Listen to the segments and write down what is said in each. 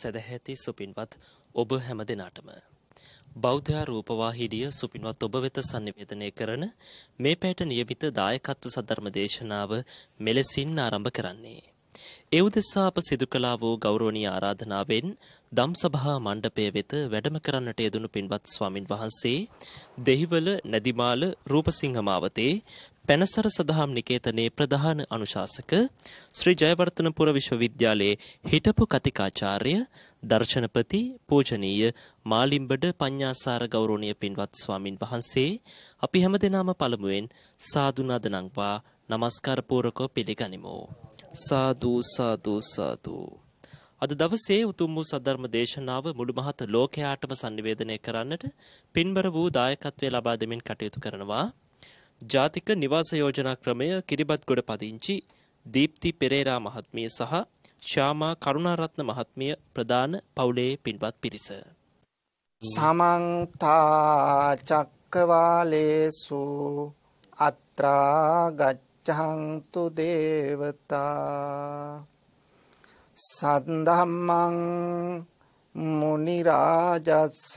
සැදැහැති සුපින්වත් ඔබ හැම දෙනාටම. බෞද්ධයා රූපවාහිඩිය සුපින්වත් ඔබ වෙත සන්නිවේදනය කරන මේ පැයට නියමිත දායකත්ව සද්ධර්ම දේශනාව මෙලෙසින් ආරම්භ කරන්නේ. ඒ උදෙසා අප සිදු කළා වූ ගෞරවනීය ආරාධනාවෙන් දම්සභා මණ්ඩපය වෙත වැඩම කරන්නට යෙදුණු පින්වත් ස්වාමින් වහන්සේ දෙහිවල නැදිමාල රූපසිංහ මාවතේ පැනසර සදහම් නිකේතනයේ ප්‍රධාන අනුශාසක ශ්‍රී ජයවර්ධනපුර විශ්වවිද්‍යාලයේ හිටපු කතිකාචාර්ය දර්ශනපති පූජනීය මාලිම්බඩ පඤ්ඤාසාර ගෞරවනීය පින්වත් ස්වාමින් වහන්සේ අපි හැමදෙනාම පළමුවෙන් සාදු නදනම්වා নমස්කාර පූරකව පිළිගනිමු සාදු සාදු සාදු අද දවසේ උතුම් වූ සද්ධර්ම දේශනාව මුළු මහත් ලෝකයාටම sannivedanaya කරන්නට පින්බර වූ දායකත්වය ලබා දෙමින් කටයුතු කරනවා ජාතික නිවාස යෝජනා ක්‍රමය කිරිබත්ගොඩ පදිංචි දීප්ති පෙරේරා මහත්මිය සහ ශාමා කරුණාරත්න මහත්මිය ප්‍රධාන පවුලේ පින්වත් පිරිස. සමන්තාචක්කවාලේසු අත්‍රාගච්චහන්තු දේවතා සන්දම්මං මුනිරාජස්ස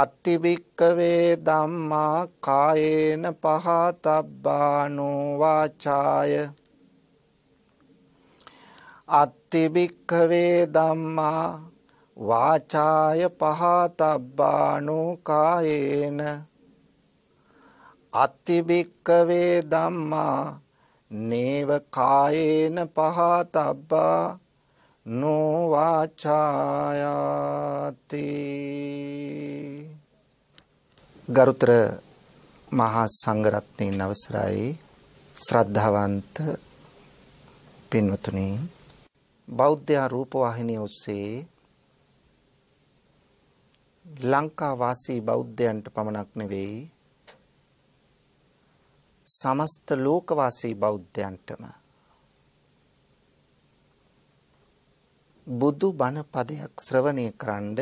අත්තිභික්කවේ දම්මා කායේන පහතබ්බානෝවාචාය අත්තිභික්කවේ දම්මා වාචාය පහතබ්බානෝ කායේන අත්තිභික්කවේ දම්මා නේව කායේන පහතබ්බා නොවාචායාති ගරුතර මහා සංඝරත්නයන් අවසරයි ශ්‍රද්ධාවන්ත පින්වතුනි බෞද්ධ රූප වාහිනිය ඔස්සේ ලංකා වාසී බෞද්ධයන්ට පමණක් නෙවෙයි සමස්ත ලෝක වාසී බෞද්ධයන්ටම බුදු බණ පදයක් ශ්‍රවණය කරන්න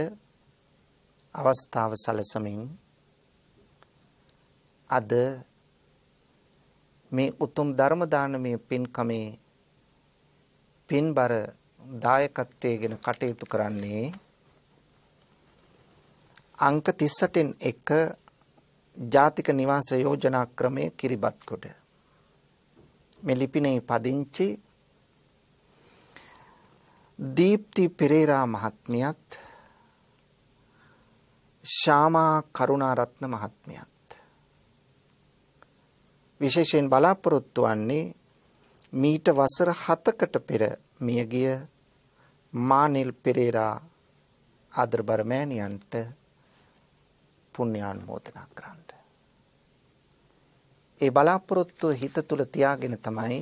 අවස්ථාව සැලසමින් අද මේ උතුම් ධර්ම දානමය පින්කමේ පින්බර දායකත්වයේගෙන කටයුතු කරන්නේ අංක 38න් 1 ජාතික නිවාස යෝජනා ක්‍රමය කිරිබත් කොට මේ ලිපිනේ පදිංචි දීප්ති පෙරේරා මහත්මියත් ශාමා කරුණාරත්න මහත්මියත් විශේෂයෙන් බලාපොරොත්තු වන්නේ මීට වසර 7කට පෙර මියගිය මානිල් පෙරේරා ආදරබර මෑණියන්ට පුණ්‍යානුමෝදනා කරන්න. ඒ බලාපොරොත්තු හිත තුල තියාගෙන තමයි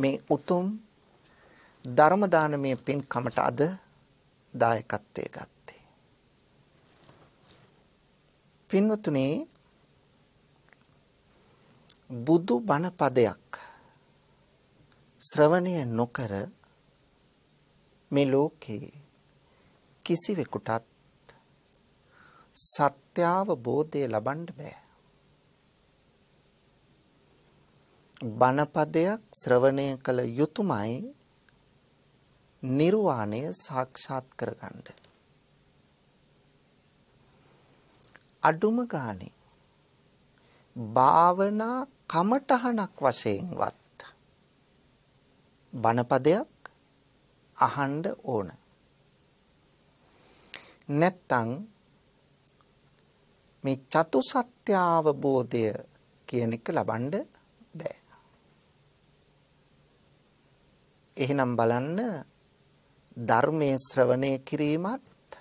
මේ උතුම් ධර්ම දානමය පින්කමට අද දායකත්වයේ ගත්තේ. පින්වතුනේ බුදු බණ පදයක් ශ්‍රවණය නොකර මේ ලෝකේ කිසිවෙකුටත් සත්‍යාවබෝධය ලබන්න බෑ. බණපදයක් ශ්‍රවණය කළ යුතුයමයි නිර්වාණය සාක්ෂාත් කරගන්න. අඩුම ගානේ භාවනා කමඨහනක් වශයෙන්වත් බණපදයක් අහන්න ඕන. නැත්තම් මේ චතුසත්‍ය අවබෝධය කියන එක ලබන්න බෑ. එහෙනම් බලන්න ධර්මයේ ශ්‍රවණය කිරීමත්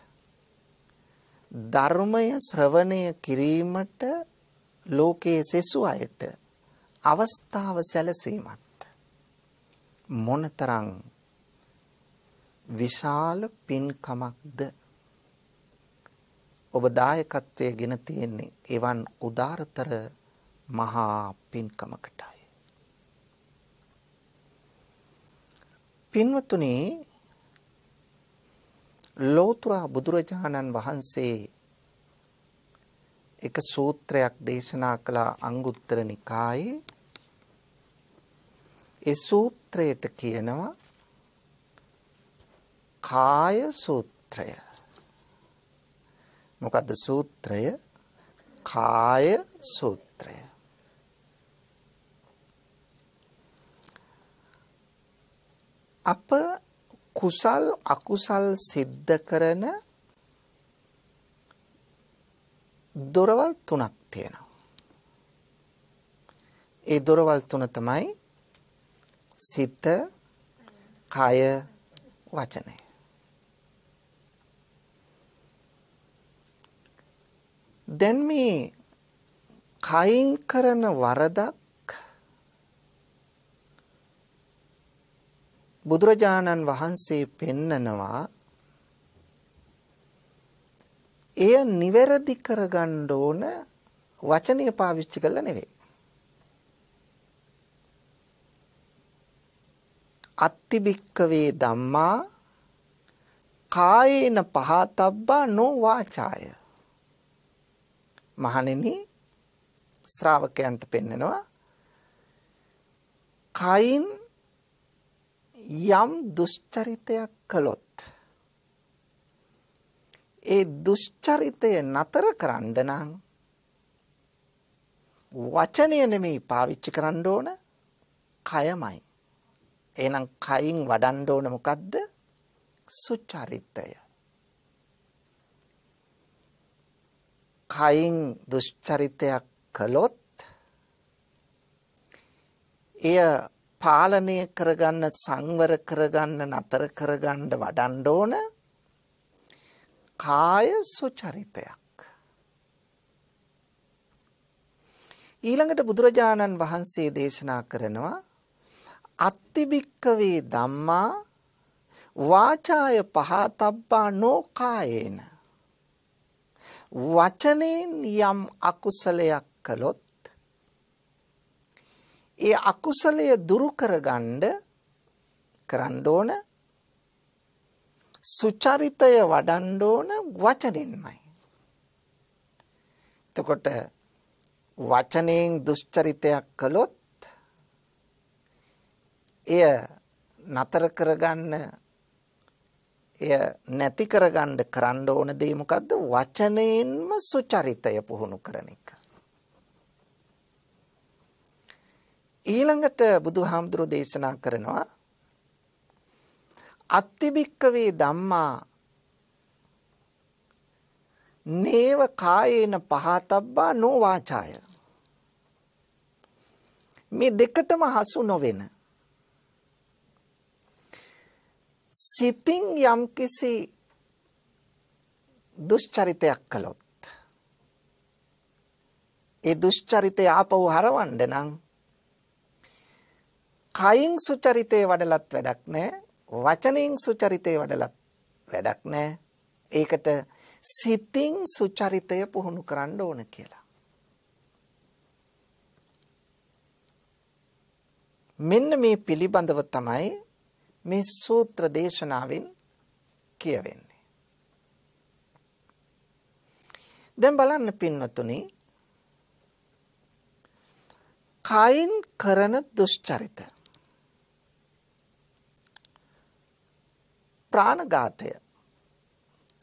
ධර්මය ශ්‍රවණය කිරීමට ලෝකයේ සෙසු අයට අවස්ථාව සැලසීමත් මොනතරම් විශාල පින්කමක්ද ඔබ දායකත්වයේ ගෙන තියෙන්නේ එවන් උදාරතර මහා පින්කමකටයි. පින්වතුනි ලෝතර බුදුරජාණන් වහන්සේ එක සූත්‍රයක් දේශනා කළා අංගුත්තර නිකායේ ඒ සූත්‍රයට කියනවා කාය සූත්‍රය මොකද්ද සූත්‍රය කාය සූත්‍රය අප කුසල් අකුසල් සිද්ධ කරන දොරවල් තුනක් තියෙනවා. ඒ දොරවල් තුන තමයි සිත, කය, වචනය. දැන් මේ කයින් කරන වරදක් බුදුරජාණන් වහන්සේ පෙන්නනවා එය නිවැරදි කරගන්න ඕන වචනය පාවිච්චි කළා නෙවෙයි. අත්තිබික්කවේ ධම්මා කායේන පහතබ්බා නෝ වාචාය. මහණෙනි ශ්‍රාවකයන්ට පෙන්නනවා කයින් යම් දුෂ්චරිතයක් කළොත් ඒ දුෂ්චරිතය නතර කරන්න නම් වචනය නෙමෙයි පාවිච්චි කරන්න ඕන කයමයි. එහෙනම් කයින් වඩන්න ඕන මොකද්ද? සුචරිතය. කයින් දුෂ්චරිතයක් කළොත් එය පාලනය කරගන්න සංවර කරගන්න නතර කරගන්න වඩන්න ඕන කාය සුචරිතයක් ඊළඟට බුදුරජාණන් වහන්සේ දේශනා කරනවා අත්තිභික්කවේ ධම්මා වාචාය පහතබ්බා නෝකායේන වචනයෙන් යම් අකුසලයක් කළොත් ඒ අකුසලය දුරු කරගන්න කරන්න ඕන සුචරිතය වඩන්න ඕන වචනෙන්මයි. එතකොට වචනයෙන් දුෂ්චරිතයක් කළොත් එය නතර කරගන්න එය නැති කරගන්න කරන්න ඕන දේ මොකද්ද වචනයෙන්ම සුචරිතය පුහුණු කරන එක. ඊළඟට බුදුහාමුදුරෝ දේශනා කරනවා අත්තිභික්කවේ ධම්මා නේව කායේන පහතබ්බා නොවාචාය මේ දෙකටම හසු නොවෙන සිතින් යම්කිසි දුෂ්චරිතයක් කළොත් ඒ දුෂ්චරිතය ආපහු හරවන්න නම් කයින් සුචරිතේ වඩලත් වැඩක් නැහැ. වචනෙන් සුචරිතේ වඩලත් වැඩක් නැහැ. ඒකට සිතින් සුචරිතය පුහුණු කරන්න ඕන කියලා. මෙන්න මේ පිළිබඳව තමයි මේ සූත්‍ර දේශනාවෙන් කියවෙන්නේ. දැන් බලන්න පින්නතුනි කයින් කරන දුෂ්චරිත ප්‍රාණඝාතය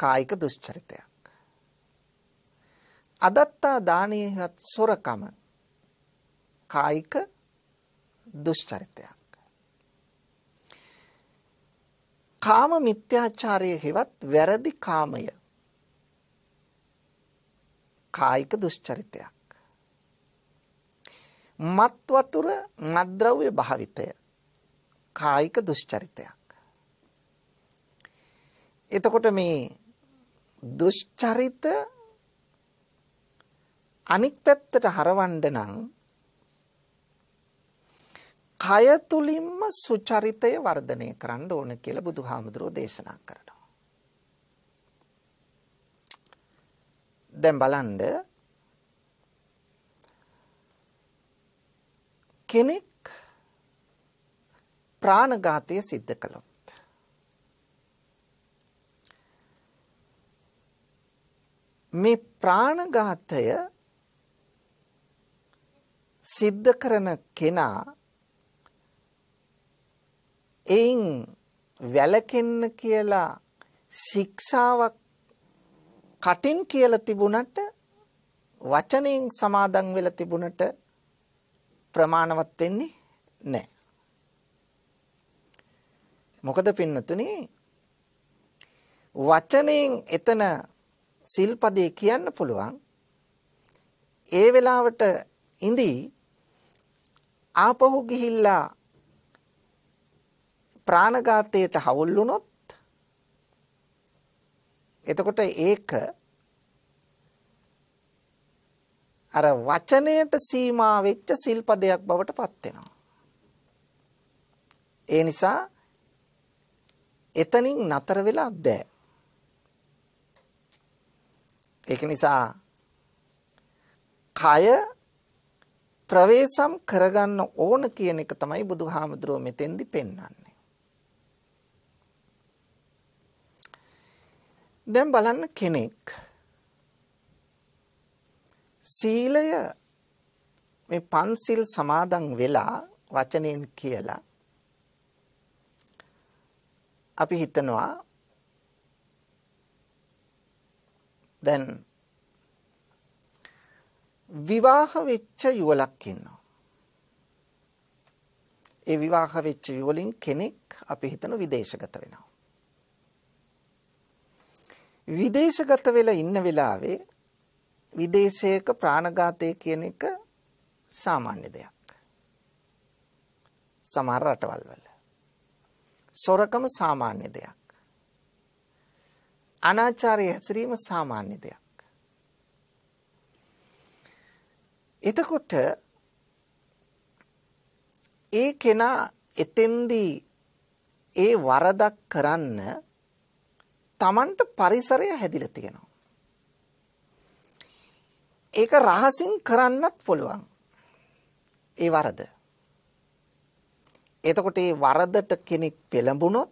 කායික දුෂ්චරිතයක්. අදත්තා දානයේවත් සොරකම කායික දුෂ්චරිතයක්. කාම මිත්‍යාචාරය හෙවත් වැරදි කාමය කායික දුෂ්චරිතයක්. මත්වතුර මද්‍රව්‍ය භාවිතය කායික දුෂ්චරිතයක්. එතකොට මේ දුෂ්චරිත අනික් පැත්තට හරවන්න නම් කය තුලින්ම සුචරිතය වර්ධනය කරන්න ඕන කියලා බුදුහාමුදුරෝ දේශනා කරනවා. දැන් බලන්න කෙනෙක් ප්‍රාණඝාතය සිද්ධ කළොත් මේ ප්‍රාණඝාතය සිද්ධ කරන කෙනා එයින් වැළකෙන්න කියලා ශික්ෂාවක් කටින් කියලා තිබුණට වචනයෙන් සමාදන් වෙලා තිබුණට ප්‍රමාණවත් වෙන්නේ නැහැ. මොකද පින්නතුනි වචනයෙන් එතන සිල්පදේ කියන්න පුළුවන් ඒ වෙලාවට ඉඳී ආපහු ගිහිල්ලා ප්‍රාණඝාතයට හවුල් වුණොත් එතකොට ඒක අර වචනයට සීමා වෙච්ච සිල්පදයක් බවට පත් වෙනවා. ඒ නිසා එතනින් නතර වෙලා බෑ. ඒක නිසා කය ප්‍රවේසම් කරගන්න ඕන කියන එක තමයි බුදු හාමුදුරුව මෙතෙන්දි පෙන්වන්නේ. දැන් බලන්න කෙනෙක් සීලය මේ පන්සිල් සමාදන් වෙලා වචනයෙන් කියලා අපි හිතනවා දැන් විවාහ වෙච්ච යුවලක් ඉන්නවා. ඒ විවාහ වෙච්ච යුවලින් කෙනෙක් අපි හිතන විදේශගත වෙනවා. විදේශගත වෙලා ඉන්න වෙලාවේ විදේශයක ප්‍රාණඝාතය කියන එක සාමාන්‍ය දෙයක්. සමහර රටවල් වල. සොරකම සාමාන්‍ය දෙයක්. අනාචාරයේ හැසිරීම සාමාන්‍ය දෙයක්. එතකොට ඒ කෙනා එතෙන්දී ඒ වරදක් කරන්න තමන්ට පරිසරය හැදිලා තියෙනවා. ඒක රහසින් කරන්නත් පුළුවන්. ඒ වරද. එතකොට ඒ වරදට කෙනෙක් පෙළඹුණොත්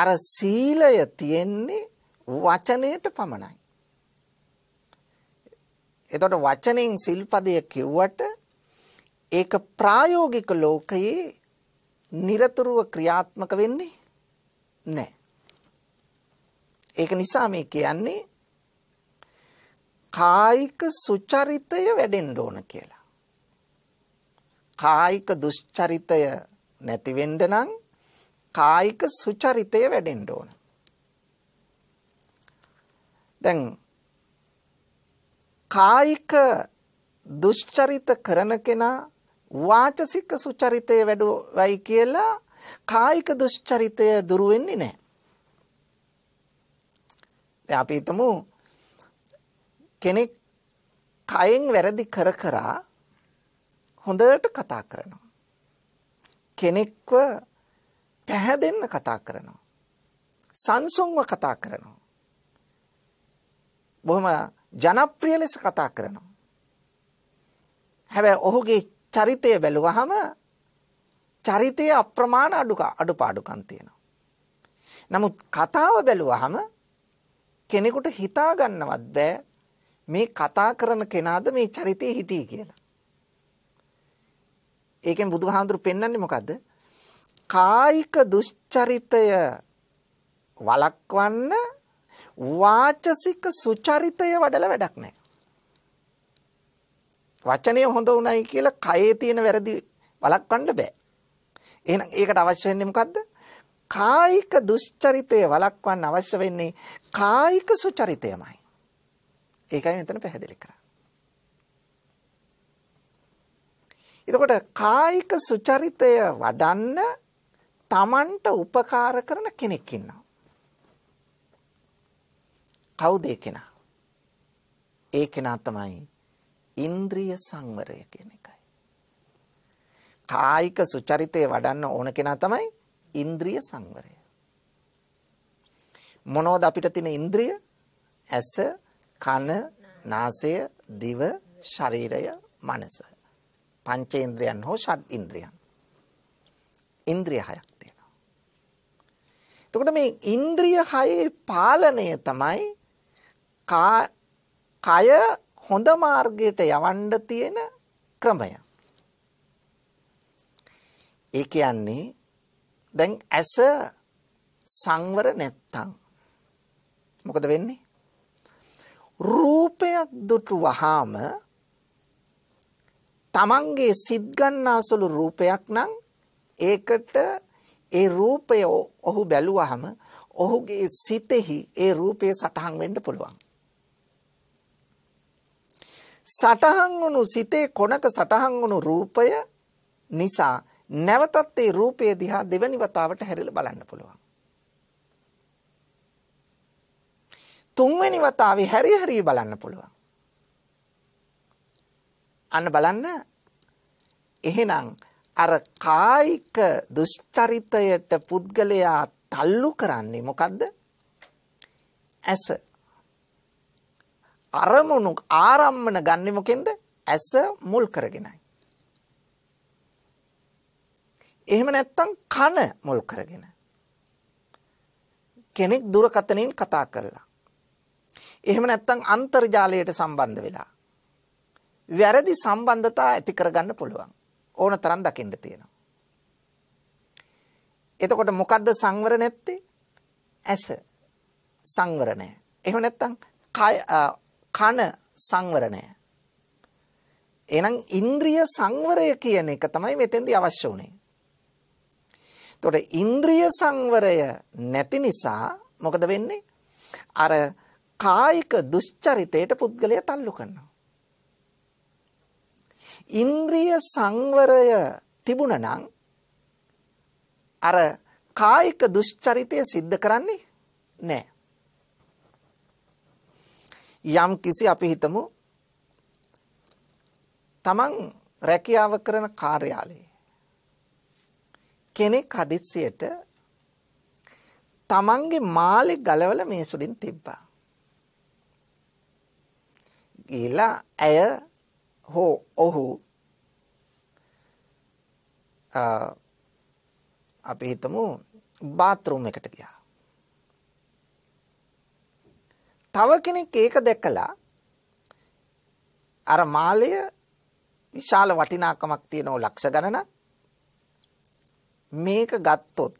අර සීලය තියෙන්නේ වචනයට පමණයි. එතකොට වචනෙන් සිල්පදය කිව්වට ඒක ප්‍රායෝගික ලෝකයේ নিরතුරුව ක්‍රියාත්මක වෙන්නේ නැහැ. ඒක නිසා මේ කියන්නේ කායික සුචරිතය වැඩෙන්න ඕන කියලා. කායික දුෂ්චරිතය නැති වෙන්න නම් කායික සුචරිතය වැඩෙන්න ඕන. දැන් කායික දුෂ්චරිත කරන කෙනා වාචසික සුචරිතය වැඩුවයි කියලා කායික දුෂ්චරිතය දුරු වෙන්නේ නැහැ. දැන් අපි හිතමු කෙනෙක් කයෙන් වැරදි කර කර හොඳට කතා කරනවා. කෙනෙක්ව පැහැදෙන්න කතා කරනවා. සංසුන්ව කතා කරනවා. බොහොම ජනප්‍රිය ලෙස කතා කරනවා. හැබැයි ඔහුගේ චරිතය බැලුවහම චරිතය අප්‍රමාණ අඩුක අඩුපාඩුකම් තියෙනවා. නමුත් කතාව බැලුවහම කෙනෙකුට හිතා ගන්නවත් බෑ මේ කතා කරන කෙනාද මේ චරිතයේ හිටියේ කියලා. ඒකෙන් බුදුහාඳුරු පෙන්වන්නේ මොකද්ද? කායික දුෂ්චරිතය වලක්වන්න වාචසික සුචරිතය වඩලා වැඩක් නැහැ. වචනය හොඳ උණයි කියලා කයේ තියෙන වැරදි වලක්වන්න බෑ. එහෙනම් ඒකට අවශ්‍ය වෙන්නේ මොකද්ද? කායික දුෂ්චරිතය වලක්වන්න අවශ්‍ය වෙන්නේ කායික සුචරිතයමයි. ඒකයි මෙතන පැහැදිලි කරන්නේ. එතකොට කායික සුචරිතය වඩන්න Tamanට උපකාර කරන කෙනෙක් ඉන්නවා. කවුද ඒ කෙනා? ඒ කෙනා තමයි ඉන්ද්‍රිය සංවරය කියන එකයි. කායික සුචරිතය වඩන්න ඕන කෙනා තමයි ඉන්ද්‍රිය සංවරය. මොනෝද අපිට තියෙන ඉන්ද්‍රිය? ඇස, කන, නාසය, දිව, ශරීරය, මනස. පංචේන්ද්‍රයන් හෝ ෂඩ් ඉන්ද්‍රියන්. ඉන්ද්‍රිය හයක්. එතකොට මේ ඉන්ද්‍රිය හයේ පාලනය තමයි කය හොඳ මාර්ගයට යවන්න තියෙන ක්‍රමය. ඒ කියන්නේ දැන් ඇස සංවර නැත්තම් මොකද වෙන්නේ? රූපයක් දුටු වහාම තමන්ගේ සිත් ගන්නාසලු රූපයක් නම් ඒකට ඒ රූපය ඔහු බැලුවාම ඔහුගේ සිතෙහි ඒ රූපය සටහන් වෙන්න පුළුවන්. සටහන් වුණු සිතේ කොනක සටහන් වුණු රූපය නිසා නැවතත් ඒ රූපය දිහා දෙවනි වතාවට හැරිලා බලන්න පුළුවන්. තුන්වෙනි වතාවේ හැරි හැරි බලන්න පුළුවන්. අන්න බලන්න එහෙනම් අර කායික දුෂ්චරිතයට පුද්ගලයා තල්ලු කරන්නේ මොකද්ද? ඇස. අරමුණු ආරම්මන ගන්නෙ මොකෙන්ද? ඇස මුල් කරගෙනයි. එහෙම නැත්නම් කන මුල් කරගෙන. කෙනෙක් දුරකථනයෙන් කතා කළා. එහෙම නැත්නම් අන්තර්ජාලයට සම්බන්ධ වෙලා. වැරදි සම්බන්ධතා ඇති කරගන්න පුළුවන්. ඕන තරම් දකින්න තියෙනවා. එතකොට මොකද්ද සංවර නැත්තේ? ඇස සංවර නැහැ. එහෙම නැත්තම් කන සංවර නැහැ. එහෙනම් ඉන්ද්‍රිය සංවරය කියන එක තමයි මෙතෙන්දී අවශ්‍ය උනේ. එතකොට ඉන්ද්‍රිය සංවරය නැති නිසා මොකද වෙන්නේ? අර කායික දුස්චරිතයට පුද්ගලයා තල්ලු කරනවා. ඉන්ද්‍රිය සංවරය තිබුණා නම් අර කායික දුෂ්චරිතය සිද්ධ කරන්නේ නැහැ. යම් කිසි අපි හිතමු තමන් රැකියාව කරන කාර්යාලයේ කෙනෙක් හදිස්සියට තමන්ගේ මාලෙ ගලවලා මේසුලින් තිබ්බා. ගිහිලා ඇය හෝ ඔහු අපි හිතමු බාත්රූම් එකට ගියා. තව කෙනෙක් ඒක දැකලා අර මාලය විශාල වටිනාකමක් තියෙනව ලක්ෂ ගණන මේක ගත්තොත්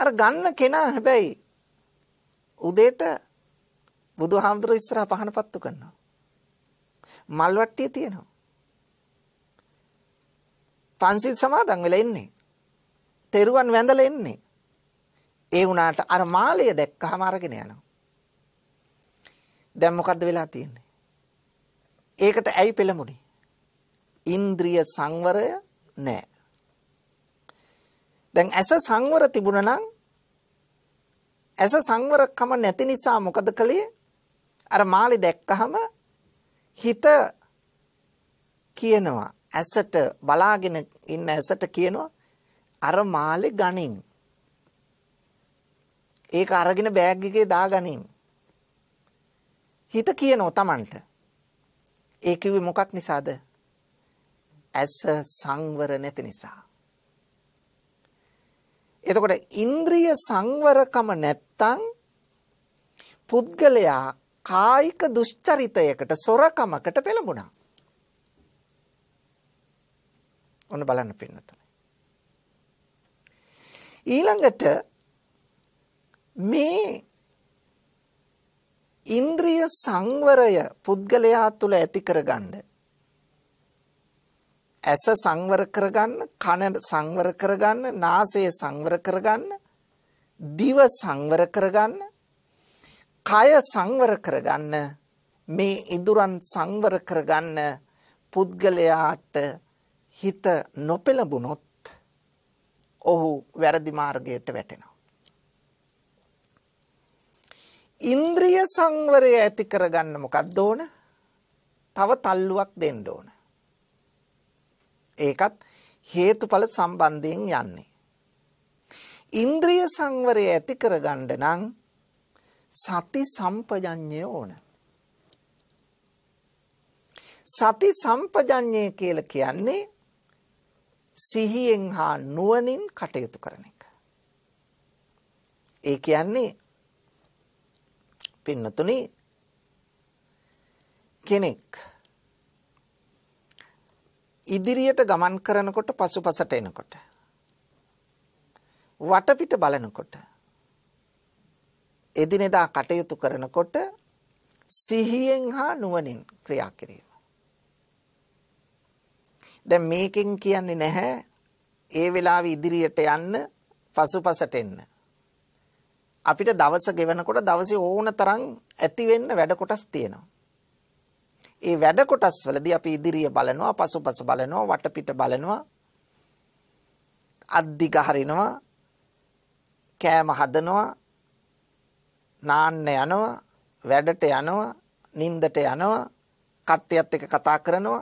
අර ගන්න කෙනා හැබැයි උදේට බුදුහාමුදුරුවෝ ඉස්සරහා පහන පත්තු කරනවා. මල් වට්ටිය තියෙනවා. පන්සිල් සමාදන් වෙලා ඉන්නේ. තෙරුවන් වැඳලා ඉන්නේ. ඒ වුණාට අර මාළය දැක්කහම අරගෙන යනවා. දැන් මොකද්ද වෙලා තියෙන්නේ? ඒකට ඇයි පෙළඹුණේ? ඉන්ද්‍රිය සංවරය නැහැ. දැන් ඇස සංවර තිබුණා නම් ඇස සංවරකම නැති නිසා මොකද කළේ? අර මාළි දැක්කහම හිත කියනවා ඇසට බලාගෙන ඉන්න ඇසට කියනවා අර මාලේ ගනින්. ඒක අරගෙන බෑග් එකේ දාගනින්. හිත කියනෝ Tamanට. ඒ කිව්වේ මොකක් නිසාද? ඇස සංවර නැති නිසා. එතකොට ඉන්ද්‍රිය සංවරකම නැත්තම් පුද්ගලයා කායික දුෂ්චරිතයකට සොරකමකට පෙළඹුණා. ඔන්න බලන්න පින්නතුනේ. ඊළඟට මේ ඉන්ද්‍රිය සංවරය පුද්ගලයා තුළ ඇති කරගන්න ඇස සංවර කරගන්න කන සංවර කරගන්න නාසය සංවර කරගන්න දිව සංවර කරගන්න කය සංවර කරගන්න මේ ඉඳුරන් සංවර කරගන්න පුද්ගලයාට හිත නොපෙළඹුණොත් ඔහු වැරදි මාර්ගයට වැටෙනවා. ඉන්ද්‍රිය සංවරය ඇති කරගන්න මොකක්ද ඕන? තව තල්ලුවක් දෙන්න ඕන. ඒකත් හේතුඵල සම්බන්ධයෙන් යන්නේ. ඉන්ද්‍රිය සංවරය ඇති කරගන්න නම් සති සම්පජඤ්ඤය ඕන. සති සම්පජඤ්ඤය කියලා කියන්නේ සිහියෙන් හා නුවණින් කටයුතු කරන එක. ඒ කියන්නේ පින්නතුනි කෙනෙක් ඉදිරියට ගමන් කරනකොට පසුපසට එනකොට වටපිට බලනකොට එදිනෙදා කටයුතු කරනකොට සිහියෙන් හා නුවණින් ක්‍රියා කිරීම. දැන් මේකෙන් කියන්නේ නැහැ ඒ වෙලාවේ ඉදිරියට යන්න පසුපසට එන්න. අපිට දවස ගෙවනකොට දවසේ ඕන තරම් ඇති වෙන්න වැඩ කොටස් තියෙනවා. ඒ වැඩ කොටස් වලදී අපි ඉදිරිය බලනවා, පසුපස බලනවා, වටපිට බලනවා, අද්දිග හරිනවා, කෑම හදනවා, නාන්න යනවා වැඩට යනවා නින්දට යනවා කට්ටියත් එක කතා කරනවා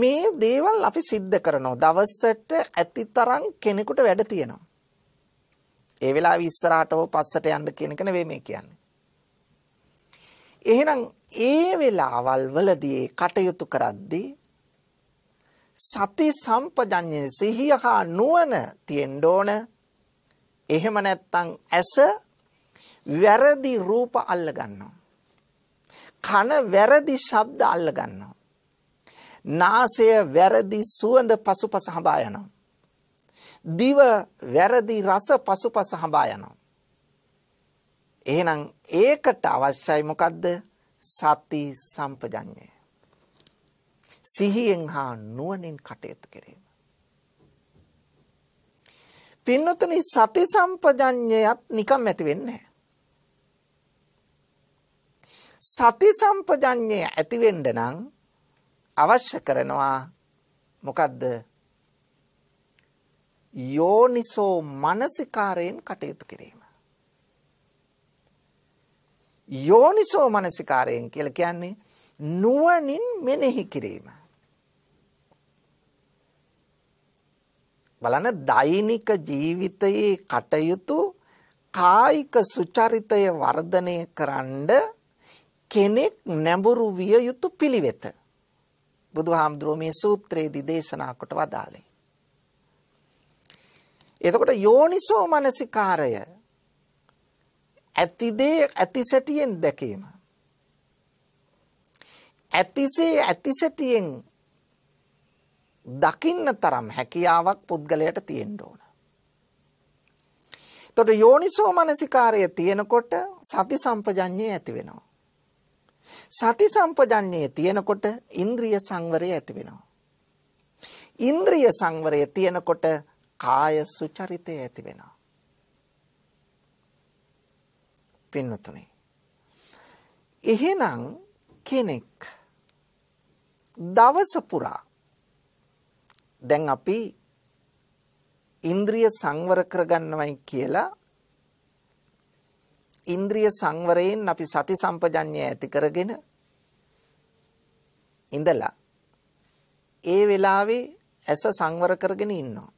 මේ දේවල් අපි සිද්ධ කරනවා දවසට ඇති තරම් කෙනෙකුට වැඩ තියෙනවා ඒ වෙලාවේ ඉස්සරහට හෝ පස්සට යන්න කියන එක නෙවෙයි මේ කියන්නේ එහෙනම් ඒ වෙලාවල් වලදී කටයුතු කරද්දී සති සම්පජඤ්ඤේ සිහිය හා නුවණ තියෙන්න ඕන එහෙම නැත්නම් ඇස වැරදි රූප අල්ල ගන්නවා. කන වැරදි ශබ්ද අල්ල ගන්නවා. නාසය වැරදි සුවඳ පසුපස හඹා යනවා. දිව වැරදි රස පසුපස හඹා යනවා. එහෙනම් ඒකට අවශ්‍යයි මොකද්ද? සති සම්පජඤ්ඤය. සිහියෙන් හා නුවණින් කටයුතු කිරීම. පින්නතනි සති සම්පජඤ්ඤයත් නිකම් ඇති වෙන්නේ සති සම්පජඤ්ඤය ඇතිවෙන්න නම් අවශ්‍ය කරනවා මොකද්ද? යෝනිසෝ මනසිකාරයෙන් කටයුතු කිරීම. යෝනිසෝ මනසිකාරයෙන් කියලා කියන්නේ නුවණින් මෙනෙහි කිරීම. බලන්න දෛනික ජීවිතයේ කටයුතු කායික සුචරිතය වර්ධනය කරන්න කෙනෙක් නැඹුරු විය යුතු පිළිවෙත. බුදුහාමුදුරුවෝ මේ සූත්‍රයේදී දේශනා කොට වදාළේ. එතකොට යෝනිසෝ මනසිකාරය ඇතිදේ ඇතිසැටියෙන් දැකීම. ඇතිසේ ඇතිසැටියෙන් දකින්න තරම් හැකියාවක් පුද්ගලයට තියෙන්න ඕන. එතකොට යෝනිසෝ මනසිකාරය තියෙනකොට සති සම්පජඤ්ඤය ඇති වෙනවා. සති සම්පජන්නේ තියෙනකොට ඉන්ද්‍රිය සංවරය ඇති වෙනවා. ඉන්ද්‍රිය සංවරය තියෙනකොට කාය සුචරිතය ඇති වෙනවා. පින්නතුනේ. එහෙනම් කෙනෙක් දවස පුරා දැන් අපි ඉන්ද්‍රිය සංවර කරගන්නවයි කියලා ඉන්ද්‍රිය සංවරයෙන් අපි සති සම්පජඤ්ඤය ඇති කරගෙන ඉඳලා ඒ වෙලාවේ ඇස සංවර කරගෙන ඉන්නවා.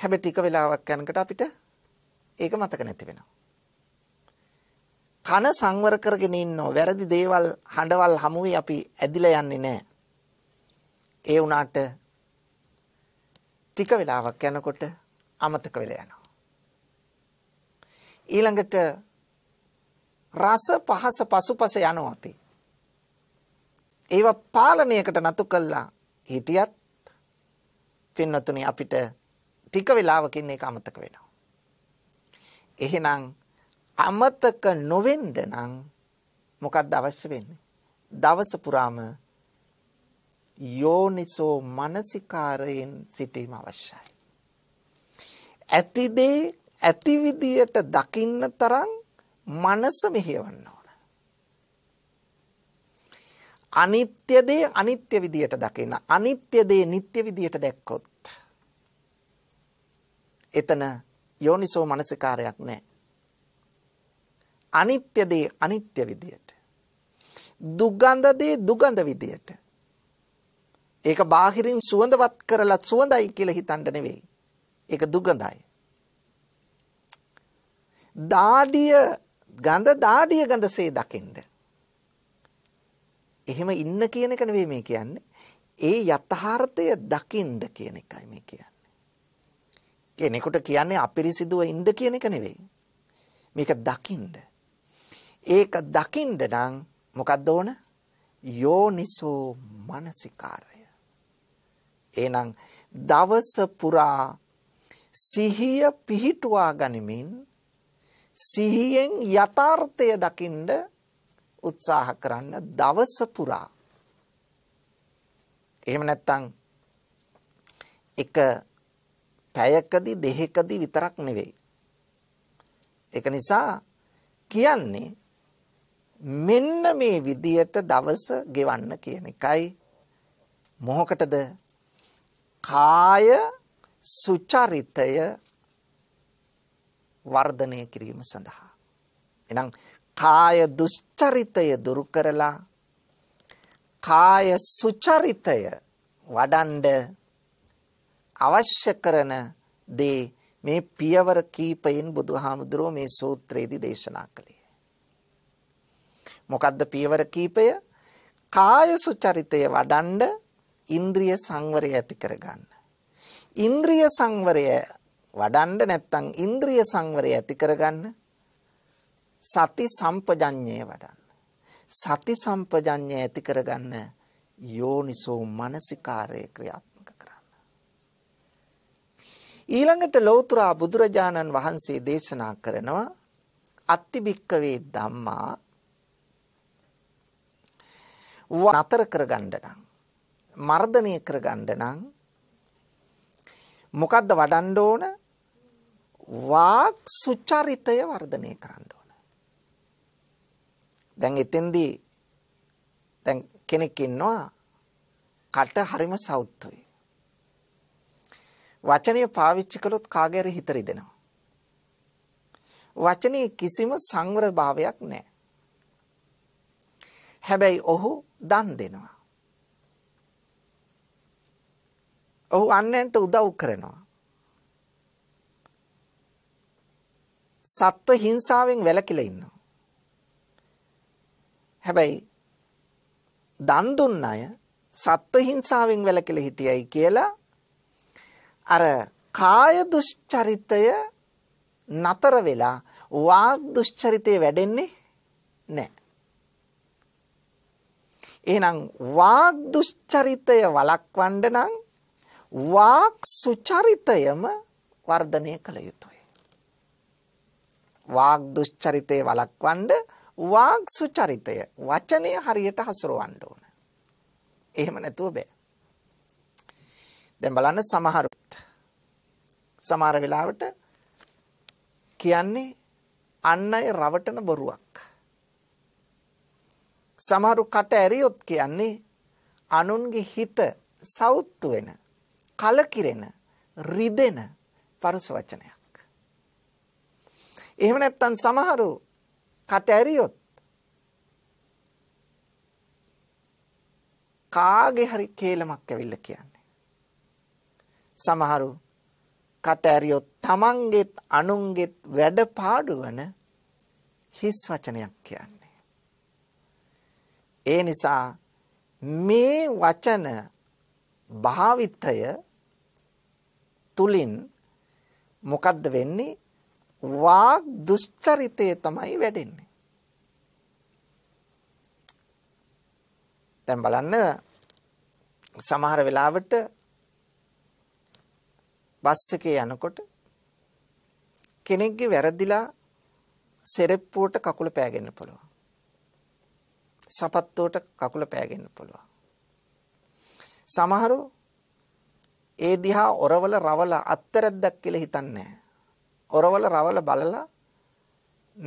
හැබැයි ටික වෙලාවක් යනකොට අපිට ඒක මතක නැති වෙනවා. කන සංවර කරගෙන ඉන්නෝ වැරදි දේවල් හඬවල් හමුවේ අපි ඇදිලා යන්නේ නැහැ. ඒ වුණාට ටික වෙලාවක් යනකොට අමතක වෙලා යනවා. ඊළඟට රස පහස පසුපස යනවා අපි. ඒව පාලනයකට නතු කළා හිටියත් පින්නතුනේ අපිට ටික වෙලාවකින් ඒක අමතක වෙනවා. එහෙනම් අමතක නොවෙන්න නම් මොකක්ද අවශ්‍ය වෙන්නේ? දවස පුරාම යෝනිසෝ මනසිකාරයෙන් සිටීම අවශ්‍යයි. ඇතිදේ ඇති විදියට දකින්න තරම් මනස මෙහෙවන්න ඕන. අනිත්‍ය දේ අනිත්‍ය විදියට දකින්න. අනිත්‍ය දේ නিত্য විදියට දැක්කොත් එතන යෝනිසෝ මනසිකාරයක් නැහැ. අනිත්‍ය දේ අනිත්‍ය විදියට. දුගඳ දේ දුගඳ විදියට. ඒක බාහිරින් සුවඳවත් කරලා සුවඳයි කියලා හිතන්න නෙවෙයි. ඒක දුගඳයි. දාඩිය ගඳ දාඩිය ගඳසේ දකින්න. එහෙම ඉන්න කියන එක නෙවෙයි මේ කියන්නේ. ඒ යථාර්ථය දකින්න කියන එකයි මේ කියන්නේ. කෙනෙකුට කියන්නේ අපිරිසිදුව ඉන්න කියන එක නෙවෙයි. මේක දකින්න. ඒක දකින්න නම් මොකක්ද ඕන? යෝනිසෝ මනසිකාරය. එහෙනම් දවස පුරා සිහිය පිහිටුවා ගනිමින් සිහියෙන් යථාර්ථය දකින්න උත්සාහ කරන්න දවස පුරා. එහෙම නැත්නම් එක පැයකදී දෙකකදී විතරක් නෙවෙයි. ඒක නිසා කියන්නේ මෙන්න මේ විදියට දවස ගෙවන්න කියන එකයි මොහොකටද කාය සුචරිතය වර්ධනය කිරීම සඳහා. එනම් කාය දුෂ්චරිතය දුරු කරලා කාය සුචරිතය වඩන්ඩ අවශ්‍ය කරන දේ මේ පියවර කීපයෙන් බුදුහාමුදුරුවෝ මේ සූත්‍රයේදී දේශනා කළේ. මොකද්ද පියවර කීපය? කාය සුචරිතය වඩන්ඩ ඉන්ද්‍රිය සංවරය ඇති කරගන්න. ඉන්ද්‍රිය සංවරය වඩන්න නැත්නම් ඉන්ද්‍රිය සංවරය ඇති කරගන්න සති සම්පජඤ්ඤය වඩන්න. සති සම්පජඤ්ඤය ඇති කරගන්න යෝනිසෝ මනසිකාරය ක්‍රියාත්මක කරන්න. ඊළඟට ලෞතර බුදුරජාණන් වහන්සේ දේශනා කරනවා අත්තිබික්කවේ ධම්මා නතර කරගන්න නම් මර්ධනය කරගන්න නම් මොකද්ද වඩන්න ඕන වාක් සුචරිතය වර්ධනය කරන්න ඕන. දැන් එතෙන්දී දැන් කෙනෙක් ඉන්නවා කට හරිම සෞත්තුයි. වචනය පාවිච්චි කළොත් කාගැරි හිතරි දෙනවා. වචනය කිසිම සංවර භාවයක් නෑ. හැබැයි ඔහු දන් දෙනවා. ඔහු අන්නන්ට උදව් කරනවා. සත්ව හිංසාවෙන් වැළකිලා ඉන්නවා. හැබැයි දන් දුන්න අය සත්ව හිංසාවෙන් වැළකිලා හිටියයි කියලා අර කාය දුෂ්චරිතය නතර වෙලා වාග් දුෂ්චරිතේ වැඩෙන්නේ නැහැ. එහෙනම් වාග් දුෂ්චරිතය වළක්වන්න නම් වාක් සුචරිතයම වර්ධනය කළ යුතුය. වාග් දුෂ්චරිතේ වළක්වන්න වාග් සුචරිතය වචනය හරියට හසුරවන්න ඕන. එහෙම නැතුව බෑ. දැන් බලන්න සමහර සමහර වෙලාවට කියන්නේ අන් අය රවටන බොරුවක්. සමහරු කට ඇරියොත් කියන්නේ අනුන්ගේ හිත සෞත්තු වෙන, කලකිරෙන, රිදෙන පරස වචනයක්. එහෙම නැත්නම් සමහරු කට ඇරියොත් කාගේ හරි කේලමක් ඇවිල්ලා කියන්නේ. සමහරු කට ඇරියොත් තමන්ගෙත් අනුන්ගෙත් වැඩ පාඩුවන හිස් වචනයක් කියන්නේ. ඒ නිසා මේ වචන භාවිතය තුලින් මොකද්ද වෙන්නේ වාග් දුෂ්චරිතය තමයි වැඩෙන්නේ. දැන් බලන්න සමහර වෙලාවට බස් එකේ යනකොට කෙනෙක්ගේ වැරදිලා සෙරෙප්පුවට කකුල පෑගෙන්න පුළුවන්. සපත්තුවට කකුල පෑගෙන්න පුළුවන්. සමහරු ඒ දිහා ඔරවල රවල අත්තරද්දක් කියලා හිතන්නේ නැහැ. ඔරවල රවල බලලා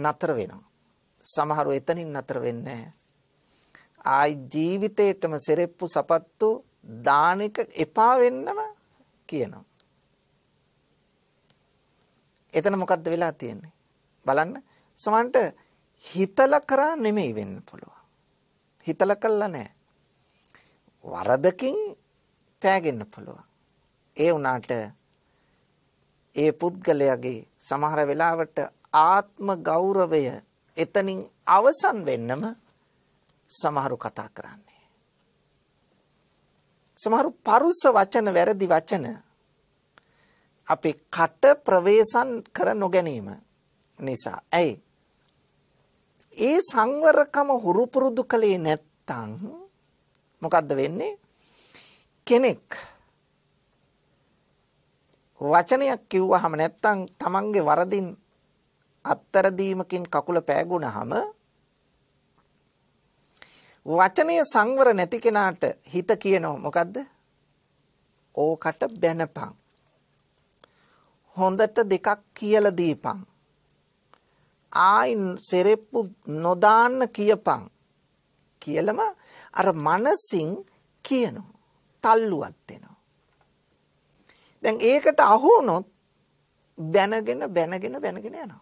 නතර වෙනවා. සමහරු එතනින් නතර වෙන්නේ නැහැ. ආයි ජීවිතේටම සෙරෙප්පු සපත්තු දාන එක එපා වෙන්නම කියනවා. එතන මොකද්ද වෙලා තියෙන්නේ? බලන්න. සමහරට හිතලා කරා නෙමෙයි වෙන්න පුළුවන්. හිතලා කළා නෑ. වරදකින් පෑගෙන්න පුළුවන්. ඒ වුණාට ඒ පුද්ගලයාගේ සමහර වෙලාවට ආත්ම ගෞරවය එතනින් අවසන් වෙන්නම සමහරු කතා කරන්නේ. සමහරු පරුස වචන වැරදි වචන අපි කට ප්‍රවේශම් කර නොගැනීම නිසා. ඇයි? ඒ සංවරකම හුරු පුරුදු කලේ නැත්තම් මොකද්ද වෙන්නේ? කෙනෙක් වචනයක් කිව්වහම නැත්තම් තමන්ගේ වරදින් අත්තර දීමකින් කකුල පෑගුණහම වචනය සංවර නැති කෙනාට හිත කියනවා මොකද්ද? ඕකට බැනපන්. හොඳට දෙකක් කියලා දීපන්. ආයින් සෙරෙප්පු නොදාන්න කියපන් කියලම අර මනසින් කියනවා. තල්ලුවක් දෙනවා. දැන් ඒකට අහු වුණොත් බැනගෙන බැනගෙන බැනගෙන යනවා.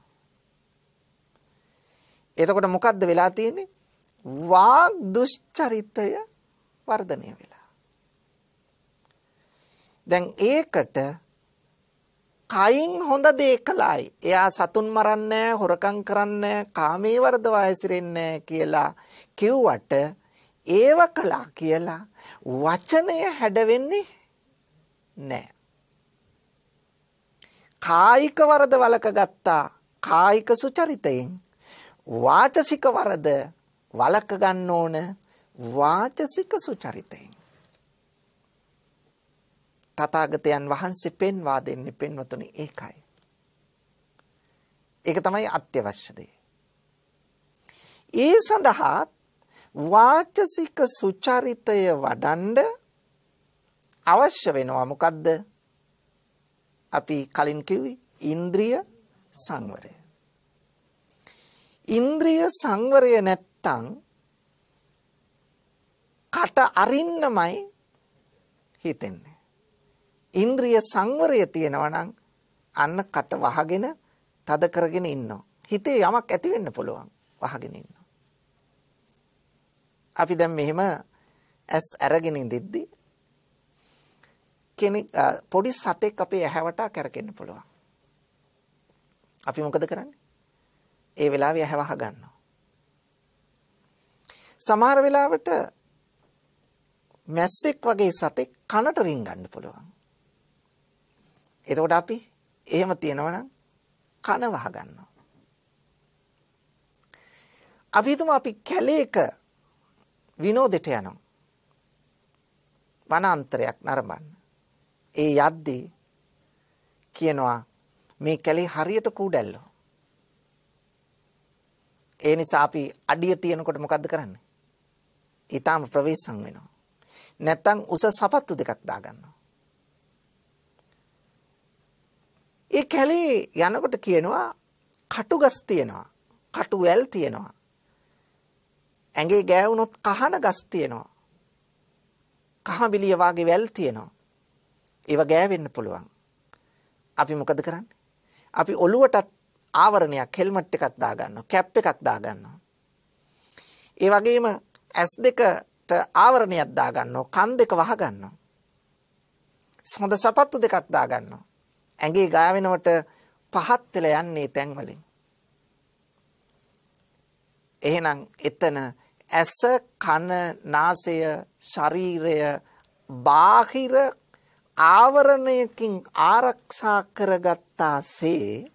එතකොට මොකද්ද වෙලා තියෙන්නේ? වාග් දුෂ්චරිතය වර්ධනය වෙලා. දැන් ඒකට කයින් හොඳ දේ කළායි. එයා සතුන් මරන්නේ හොරකම් කරන්නේ කාමේ වර්ධව හැසිරෙන්නේ කියලා කිව්වට ඒව කළා කියලා වචනය හැඩවෙන්නේ නැහැ. කායික වරද වලක ගත්තා කායික සුචරිතයෙන් වාචසික වරද වලක ගන්න ඕන වාචසික සුචරිතයෙන් තථාගතයන් වහන්සේ පෙන්වා දෙන්නේ පෙන්වතුනි ඒකයි ඒක තමයි අත්‍යවශ්‍ය දේ ඒ සඳහා වාචසික සුචරිතය වඩන්ඩ අවශ්‍ය වෙනවා මොකද්ද අපි කලින් කිව්වේ ඉන්ද්‍රිය සංවරය. ඉන්ද්‍රිය සංවරය නැත්තම් කට අරින්නමයි හිතෙන්නේ. ඉන්ද්‍රිය සංවරය තියෙනවා නම් අන්න කට වහගෙන තද කරගෙන ඉන්නවා. හිතේ යමක් ඇති වෙන්න පුළුවන් වහගෙන ඉන්නවා. අපි දැන් මෙහෙම ඇස් අරගෙන ඉඳිද්දී කෙනෙක් පොඩි සතෙක් අපේ ඇහැවටා කරකෙන්න පුළුවන්. අපි මොකද කරන්නේ? ඒ වෙලාවේ ඇහැ වහ ගන්නවා. සමහර වෙලාවට මැස්සෙක් වගේ සතෙක් කනට රින් ගන්න පුළුවන්. එතකොට අපි එහෙම තියෙනවා නම් කන වහ ගන්නවා. අපි හිතමු අපි කැලේක විනෝදෙට යනවා. වනාන්තරයක් නරඹන්න. ඒ යද්දී කියනවා මේ කැලේ හරියට කූඩැල්ලෝ. ඒ නිසා අපි අඩිය තියෙනකොට මොකද්ද කරන්නේ? ඊටාම ප්‍රවේශම් වෙනවා. නැත්තම් උස සපත්තු දෙකක් දාගන්නවා. ඒ කැලේ යනකොට කියනවා කටුගස් තියෙනවා. කටු වැල් තියෙනවා. ඇඟේ ගෑවුනොත් කහන ගස් තියෙනවා. කහබිලිය වාගේ වැල් තියෙනවා. ඒව ගෑවෙන්න පුළුවන්. අපි මොකද කරන්නේ? අපි ඔලුවටත් ආවරණයක් හෙල්මට් එකක් දාගන්නවා, කැප් එකක් දාගන්නවා. ඒ වගේම ඇස් දෙකට ආවරණයක් දාගන්නවා, කන් දෙක වහගන්නවා. හොඳ සපත්තු දෙකක් දාගන්නවා. ඇඟේ ගාවෙනවට පහත් වෙලා යන්නේ තැන් වලින්. එහෙනම් එතන ඇස කන නාසය ශරීරය බාහිර ආවරණයකින් ආරක්ෂා කරගත්තාසේ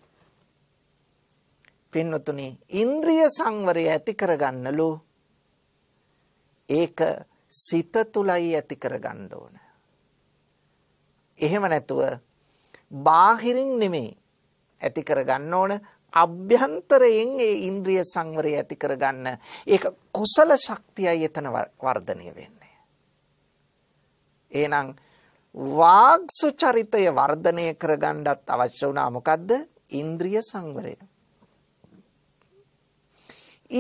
පින්නතුනි ඉන්ද්‍රිය සංවරය ඇති කරගන්නලු ඒක සිත තුලයි ඇති කරගන්න ඕන. එහෙම නැතුව බාහිරින් නෙමෙයි ඇති කරගන්න ඕන අභ්‍යන්තරයෙන් ඒ ඉන්ද්‍රිය සංවරය ඇති කරගන්න ඒක කුසල ශක්තියයි එතන වර්ධනය වෙන්නේ. එහෙනම් වාග්සු චරිතය වර්ධනය කරගණ්ඩත් අවශ්‍ය වුණා මොකක්ද ඉන්ද්‍රිය සංවරය.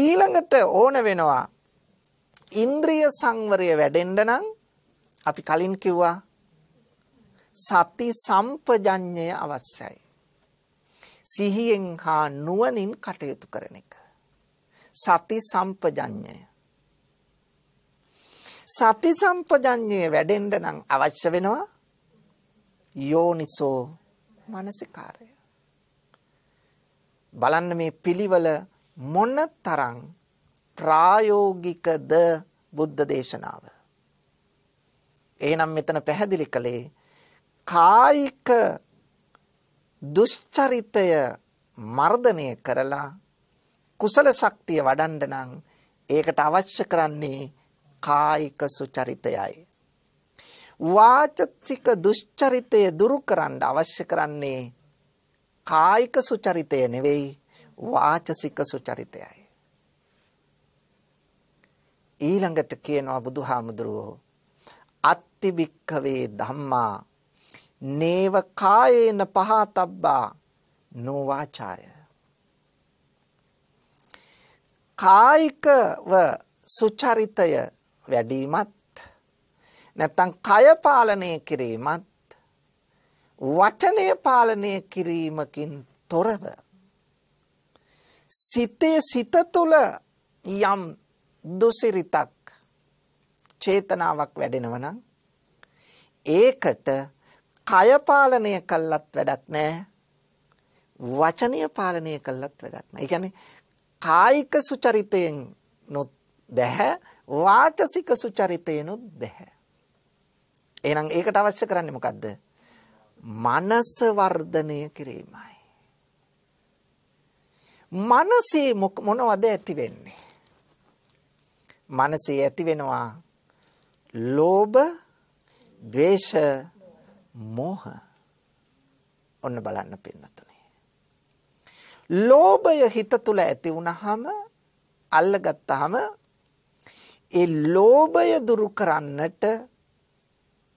ඊළඟට ඕන වෙනවා ඉන්ද්‍රිය සංවරය වැඩෙන්ඩ නම් අපි කලින් කිව්වා සති සම්පජඥය අවශ්‍යයි. සිහියෙන් හා නුවනින් කටයුතු කරන එක. සති සම්පජඥය. සති සම්පජඤ්ඤය වැඩෙන්න නම් අවශ්‍ය වෙනවා යෝනිසෝ මනසිකාරය. බලන්න මේ පිළිවෙල මොන තරම් ප්‍රායෝගිකද බුද්ධ දේශනාව. එහෙනම් මෙතන පැහැදිලි කළේ කායික දුෂ්චරිතය මර්ධනය කරලා කුසල ශක්තිය වඩන්න නම් ඒකට අවශ්‍ය කරන්නේ කායික සුචරිතයයි. වාචික දුෂ්චරිතය දුරු කරන්න අවශ්‍ය කරන්නේ කායික සුචරිතය නෙවෙයි වාචසික සුචරිතයයි. ඊළඟට කියනවා බුදුහාමුදුරුවෝ අත්තිභික්කවේ ධම්මා නේව කායේන පහතබ්බා නොවාචාය. කායිකව සුචරිතය වැඩීමත් නැත්තම් කය පාලනය කිරීමත් වචනය පාලනය කිරීමකින් තොරව සිතේ සිත තුළ යම් දුසිරිතක් චේතනාවක් වැඩෙනවනම් ඒකට කය පාලනය කළත් වැඩක් නැහැ වචනය පාලනය කළත් වැඩක් නැහැ. ඒ කියන්නේ කායික සුචරිතයෙන් නොත් බැහැ වාචසික සුචරිතේනොත් බෑ. එහෙනම් ඒකට අවශ්‍ය කරන්නේ මොකද්ද? මනස වර්ධනය කිරීමයි. මනසේ මොනවද ඇති වෙන්නේ? මනසේ ඇති වෙනවා ලෝභ, ద్వේෂ, මෝහ. ඔන්න බලන්න පින්නතුනේ. ලෝභය හිත තුල ඇති වුනහම අල්ලගත්තාම ඒ ලෝභය දුරු කරන්නට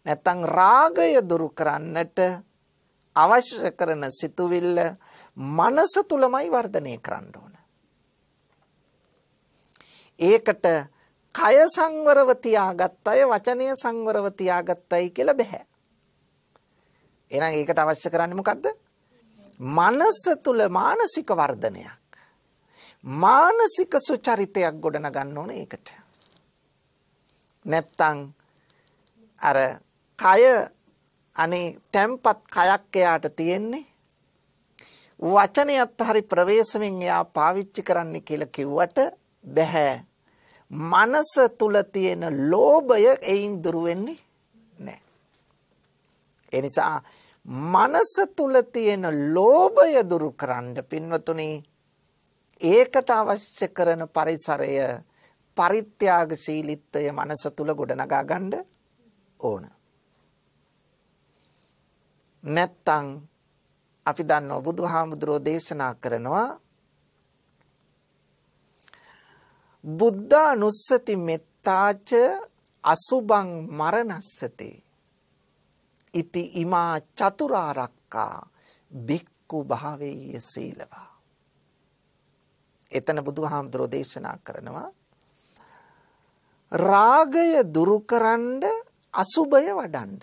නැත්නම් රාගය දුරු කරන්නට අවශ්‍ය කරන සිතුවිල්ල මනස තුලමයි වර්ධනය කරන්න ඕන. ඒකට කය සංවරව තියාගත්තයි වචනය සංවරව තියාගත්තයි කියලා බෑ. එහෙනම් ඒකට අවශ්‍ය කරන්නේ මොකද්ද? මනස තුල මානසික වර්ධනයක්. මානසික සුචරිතයක් ගොඩනගන්න ඕන ඒකට. නැත්තං අර කය අනේ තැම්පත් කයක් එයාට තියෙන්නේ වචනයත් හරි ප්‍රවේශමෙන් එයා පාවිච්චි කරන්න කියලා කිව්වට බැහැ මනස තුල තියෙන ලෝභය එයින් දුරු වෙන්නේ නැහැ ඒ නිසා මනස තුල තියෙන ලෝභය දුරු කරන්න පින්වතුනි ඒකට අවශ්‍ය කරන පරිසරය පරිත්‍යාගශීලීත්වය මනස තුල ගොඩනගා ගන්න ඕන. නැත්තම් අපි දන්නවා බුදුහාමුදුරෝ දේශනා කරනවා බුද්ධානුස්සති මෙත්තාච අසුබං මරණස්සති ඉති ඉමා චතුරාරක්කා බික්කු භාවේය සීලවා එතන බුදුහාමුදුරෝ දේශනා කරනවා රාගය දුරුකරන්ඩ අසුභය වඩන්ඩ.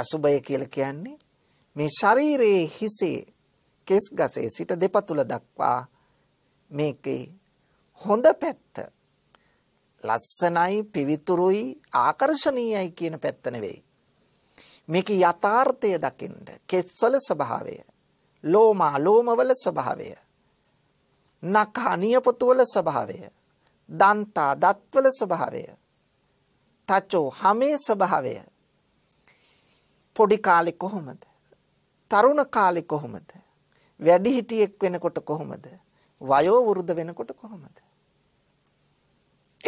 අසුභය කියල කියන්නේ මේ ශරීරයේ හිසේ කෙස් ගසේ සිට දෙපතුල දක්වා මේකේ හොඳ පැත්ත ලස්සනයි පිවිතුරුයි ආකර්ශණීයයි කියන පැත්ත නෙවෙයි. මේක යථාර්ථය දකින්ට කෙස්වල ස්වභාවය ලෝමා ලෝමවල ස්වභාවය නඛ නියපොතුවල ස්වභාවය දන්තා දත්වල ස්වභාවය තචෝ හමේ ස්වභාවය පොඩි කාලෙ කොහොමද තරුණ කාලෙ කොහොමද වැඩිහිටියෙක් වෙනකොට කොහොමද වයෝ වෘද්ධ වෙනකොට කොහොමද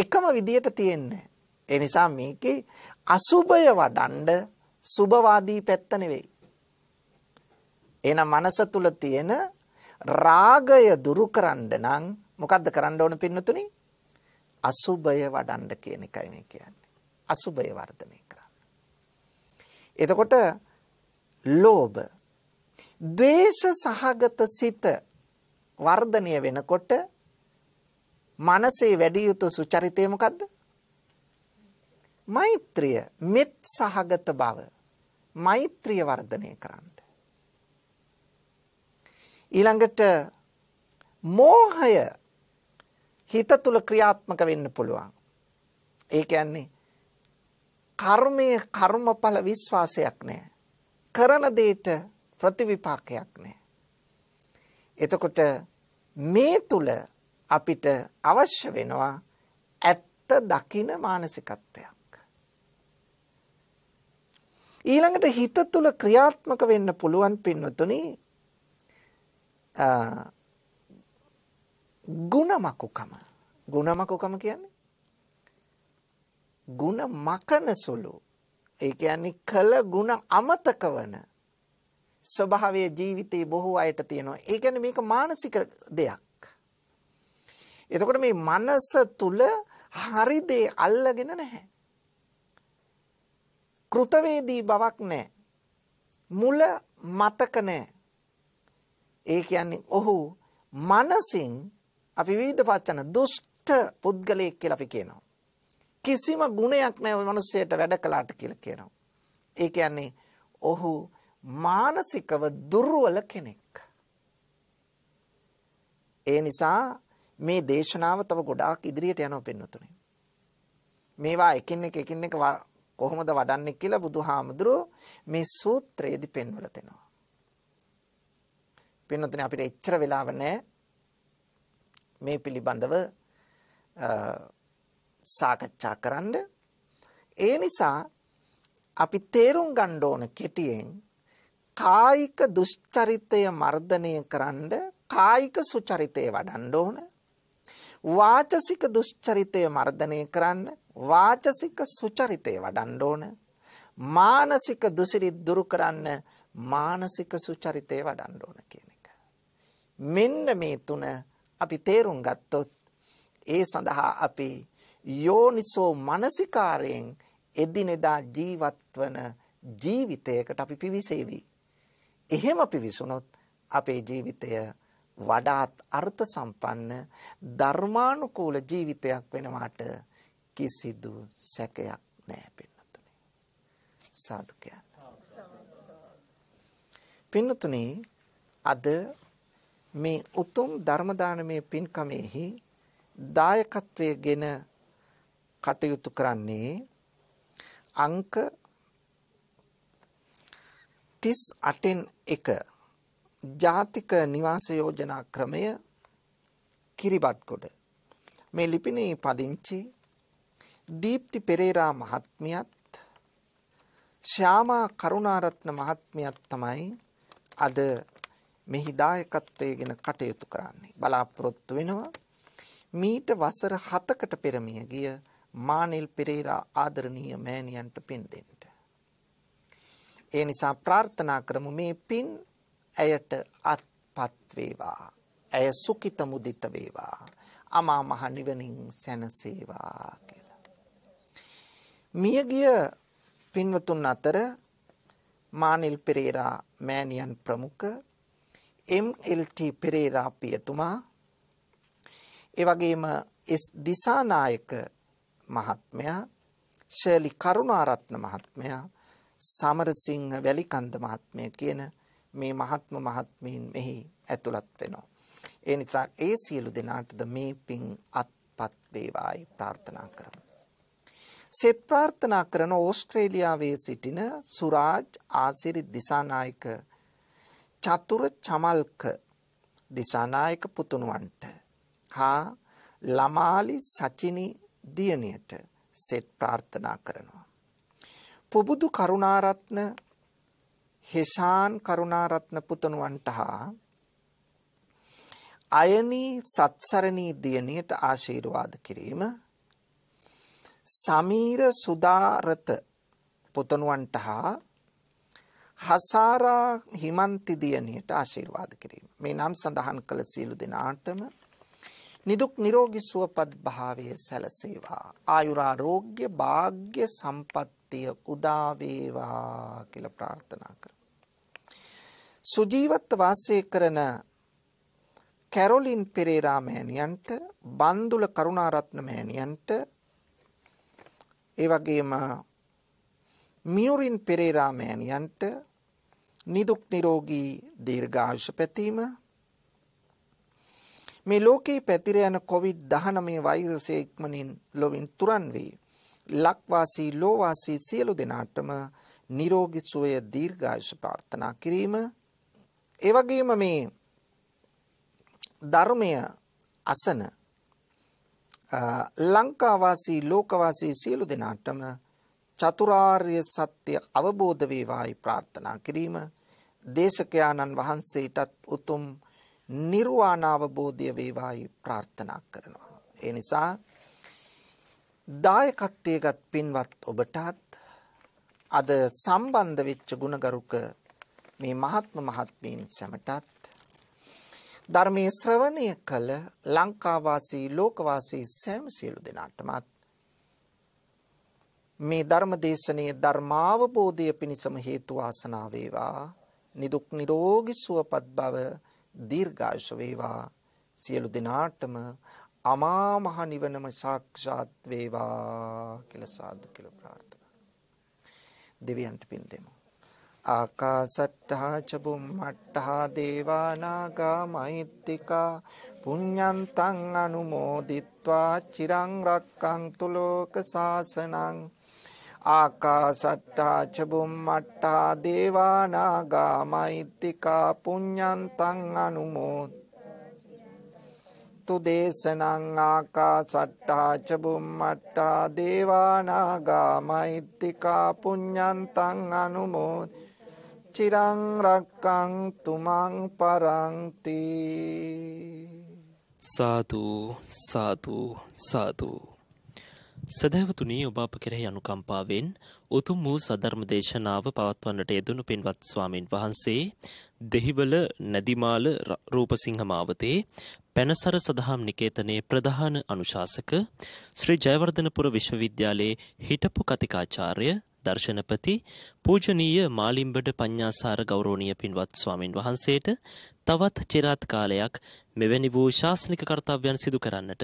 එකම විදියට තියෙන්නේ ඒ නිසා මේකේ අසුබය වඩන්ඩ සුභවාදී පැත්ත නෙවෙයි එහෙනම් මනස තුල තියෙන රාගය දුරු කරන්න නම් මොකද්ද කරන්න ඕන පින්නතුනි? අසුබය වඩන්න කියන එකයි මේ කියන්නේ. අසුබය වර්ධනය කරන්න. එතකොට ලෝභ, ද්වේෂ සහගත සිත වර්ධනය වෙනකොට මනසේ වැඩි යුතු සුචරිතය මොකද්ද? මෛත්‍රිය, මෙත් සහගත බව. මෛත්‍රිය වර්ධනය කරන්න. ඊළඟට මෝහය හිත තුල ක්‍රියාත්මක වෙන්න පුළුවන්. ඒ කියන්නේ කර්මයේ කර්මඵල විශ්වාසයක් නැහැ. කරන දෙයට ප්‍රතිවිපාකයක් නැහැ. එතකොට මේ තුල අපිට අවශ්‍ය වෙනවා ඇත්ත දකින මානසිකත්වයක්. ඊළඟට හිත තුල ක්‍රියාත්මක වෙන්න පුළුවන් පින්නතුනි ಗುಣಮකුකම ಗುಣමකුකම කියන්නේ ಗುಣ මකන සුළු ඒ කියන්නේ කල ಗುಣ අමතක වන ස්වභාවය ජීවිතේ බොහෝ අයට තියෙනවා. ඒ කියන්නේ මේක මානසික දෙයක්. එතකොට මේ මනස තුල හරි දේ අල්ලගෙන නැහැ. කෘතවේදී බවක් නැහැ. මුල මතක නැහැ. ඒ කියන්නේ ඔහු මනසින් අපි විවිධ වචන දුෂ්ට පුද්ගලයෙක් කියලා අපි කියනවා. කිසිම ගුණයක් නැහැ ওই මිනිස්සයට වැඩ කළාට කියලා කියනවා. ඒ කියන්නේ ඔහු මානසිකව දුර්වල කෙනෙක්. ඒ නිසා මේ දේශනාව තව ගොඩාක් ඉදිරියට යනවා පින්නතුනේ. මේවා එකින් එක එකින් එක කොහොමද වඩන්නේ කියලා බුදුහාමුදුරුවෝ මේ සූත්‍රයේදී පෙන්වලා දෙනවා. පින්නතනේ අපිට එච්චර වෙලාව නැහැ මේ පිළිබඳව සාකච්ඡා කරන්න. ඒ නිසා අපි තේරුම් ගන්න ඕන කෙටියෙන් කායික දුෂ්චරිතය මර්ධනය කරන්න කායික සුචරිතය වඩන්න ඕන. වාචසික දුෂ්චරිතය මර්ධනය කරන්න වාචසික සුචරිතය වඩන්න ඕන. මානසික දුසිරි දුරු කරන්න මානසික සුචරිතය වඩන්න ඕන කියන මෙන්න මේ තුන අපි තේරුම් ගත්තොත් ඒ සඳහා අපි යෝනිසෝ මනසිකාරයෙන් එදිනෙදා ජීවත් වන ජීවිතයකට අපි පිවිසෙවි. එහෙම පිවිසුනොත් අපේ ජීවිතය වඩාත් අර්ථ සම්පන්න ධර්මානුකූල ජීවිතයක් වෙනවාට කිසිදු සැකයක් නෑ පින්නතුනේ. සාදු කියන්න. පින්නතුනේ අද මේ උතුම් ධර්ම දානමේ පින්කමෙහි දායකත්වයේගෙන කටයුතු කරන්නේ අංක 38න් 1 ජාතික නිවාස යෝජනා ක්‍රමය කිරිබත්කොඩ මේ ලිපිනේ පදිංචි දීප්ති පෙරේරා මහත්මියත් ශ්‍යාමා කරුණාරත්න මහත්මියත් තමයි අද මෙහි දායකත්වය ගැන කටයුතු කරන්නේ බලාපොරොත්තු වෙනවා මීට වසර 7කට පෙර මිය ගිය මානෙල් පෙරේරා ආදරණීය මෑණියන්ට පින් දෙන්න. ඒ නිසා ප්‍රාර්ථනා කරමු මේ පින් ඇයට අත්පත් වේවා. ඇය සුඛිත මුදිත වේවා. අමා මහ නිවනින් සැනසේවා කියලා. මිය ගිය පින්වතුන් අතර මානෙල් පෙරේරා මෑණියන් ප්‍රමුඛ MLT පෙරේරා පියතුමා ඒ වගේම එස් දිසානායක මහත්මයා ශර්ලි කරුණාරත්න මහත්මයා සමරසිංහ වැලිකන්ද මහත්මය කියන මේ මහත්ම මහත්මීන් මෙහි ඇතුළත් වෙනවා. ඒ නිසා ඒ සියලු දෙනාටද මේ පින් අත්පත් වේවායි ප්‍රාර්ථනා කරමු. සෙත් ප්‍රාර්ථනා කරන ඕස්ට්‍රේලියාවේ සිටින සුරාජ් ආසිරි දිසානායක චතුර චමල්ක දිසානායක පුතුණුවන්ට හා ළමාලි සචිනි දියණියට සෙත් ප්‍රාර්ථනා කරනවා. පුබුදු කරුණාරත්න හෙෂාන් කරුණාරත්න පුතුණුවන්ට හා අයනී සත්සරණී දියණියට ආශීර්වාද කිරීම සමීර සුදාරත පුතණුවන්ට හා හසාරා හිමන්ති දියණියට ආශිර්වාද කිරීම. මේ නම් සඳහන් කළ සියලු දෙනාටම නිදුක් නිරෝගී සුවපත් භාවය සැලසේවා. ආයුරාරෝග්‍ය භාග්‍ය සම්පත්තිය උදා වේවා කියලා ප්‍රාර්ථනා කරමු. සුජීවත්ව වාසය කරන කැරොලින් පෙරේරා මෑණියන්ට බන්දුල කරුණාරත්න මෑණියන්ට ඒ වගේම මියුරින් පෙරේරා මෑණියන්ට නිදුක් නිරෝගී දීර්ඝායුෂ පැතීම මේ ලෝකේ පැතිර යන කොවිඩ්-19 වෛරසය ඉක්මනින් ලොවින් තුරන් වේ. ලක්වාසී ලෝවාසී සියලු දෙනාටම නිරෝගී සුවය දීර්ඝායුෂ ප්‍රාර්ථනා කිරීම. ඒ වගේම මේ ධර්මය අසන ලංකාවාසී ලෝකවාසී සියලු දෙනාටම චතුරාර්ය සත්‍ය අවබෝධ වේවායි ප්‍රාර්ථනා කිරීම දේශකයාණන් වහන්සේටත් උතුම් නිර්වාණ අවබෝධය වේවායි ප්‍රාර්ථනා කරනවා. ඒ නිසා දායකත්වයේගත් පින්වත් ඔබටත් අද සම්බන්ධ වෙච්ච ගුණගරුක මේ මහත්ම මහත්මීන් සැමටත් ධර්මයේ ශ්‍රවණය කළ ලංකාවාසී ලෝකවාසී සෑම සියලු දෙනාටමත් මේ ධර්ම දේශනයේ ධර්මාවබෝධය පිණිසම හේතු වාසනා වේවා නිදුක් නිරෝගී සුවපත් බව දීර්ඝායුෂ වේවා සියලු දෙනාටම අමා මහ නිවනම සාක්ෂාත් වේවා කියලා සාදු කියලා ප්‍රාර්ථනා දෙවියන්ට පින් දෙමු ආකාසට්ටා ච බුම්මට්ටා දේවා නාග මහිත්‍තිකා පුඤ්ඤන්තං අනුමෝදිත්වා චිරං රක්කන්තු ලෝක සාසනං ආකාසට්ටා චබුම්මට්ටා දේවානාගා මෛත්‍තිකා පුඤ්ඤන්තං අනුමෝද දේශනං ආකාසට්ටා චබුම්මට්ටා දේවානාගා මෛත්‍තිකා පුඤ්ඤන්තං අනුමෝද චිරං රක්කං තුමන් පරන්ති සාතු සාතු සාතු සදහවතුනී ඔබ අප කෙරෙහි අනුකම්පාවෙන් උතුම් වූ සධර්ම දේශනාව පවත්වන්නට යෙදුණු පින්වත් ස්වාමීන් වහන්සේ දෙහිවල නැදිමාල රූපසිංහ මාවතේ පැනසර සදහම් නිකේතනයේ ප්‍රධාන අනුශාසක ශ්‍රී ජයවර්ධනපුර විශ්වවිද්‍යාලයේ හිටපු කතිකාචාර්ය දර්ශනපති පූජනීය මාලිම්බඩ පඤ්ඤාසාර ගෞරවනීය පින්වත් ස්වාමින් වහන්සේට තවත් চিරාත් කාලයක් මෙවැනි වූ ශාසනික කර්තව්‍යයන් සිදු කරන්නට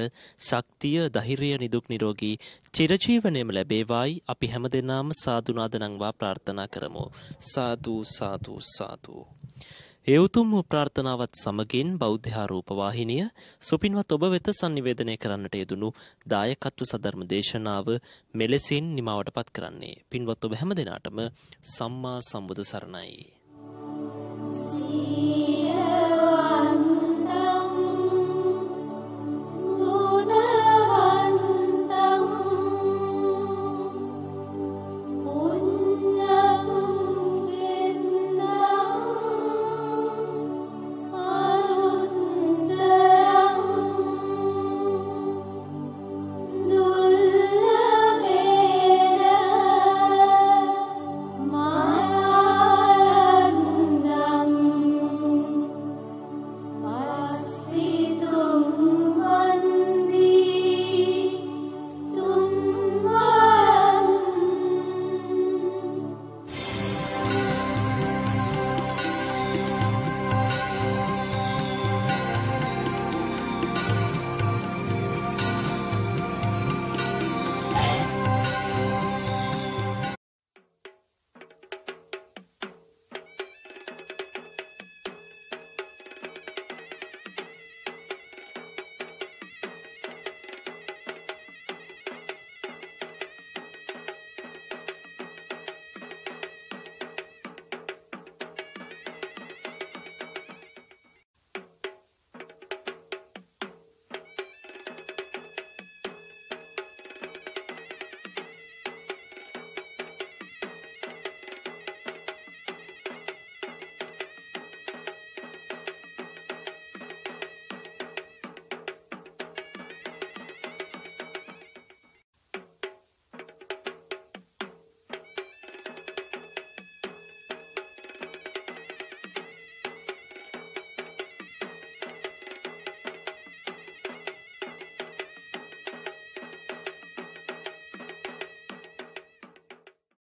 ශක්තිය ධෛර්යය නිදුක් නිරෝගී චිරජීවනයම ලැබේවායි අපි හැම දෙනාම සාදුනාදනංවා ප්‍රාර්ථනා කරමු. සාදු සාදු සාදු. එවුතුම් වූ ප්‍රාර්ථනාවත් සමගින් බෞද්ධහාරූපවාහිනිය සුපින්වත් ඔබ වෙත සංනිවේදනය කරන්නට යෙදුණු දායකත්ව සධර්ම දේශනාව මෙලෙසින් නිමාවට පත් කරන්නේ. පින්වත් ඔබ හැම දෙනාටම සම්මා සම්බුදු සරණයි.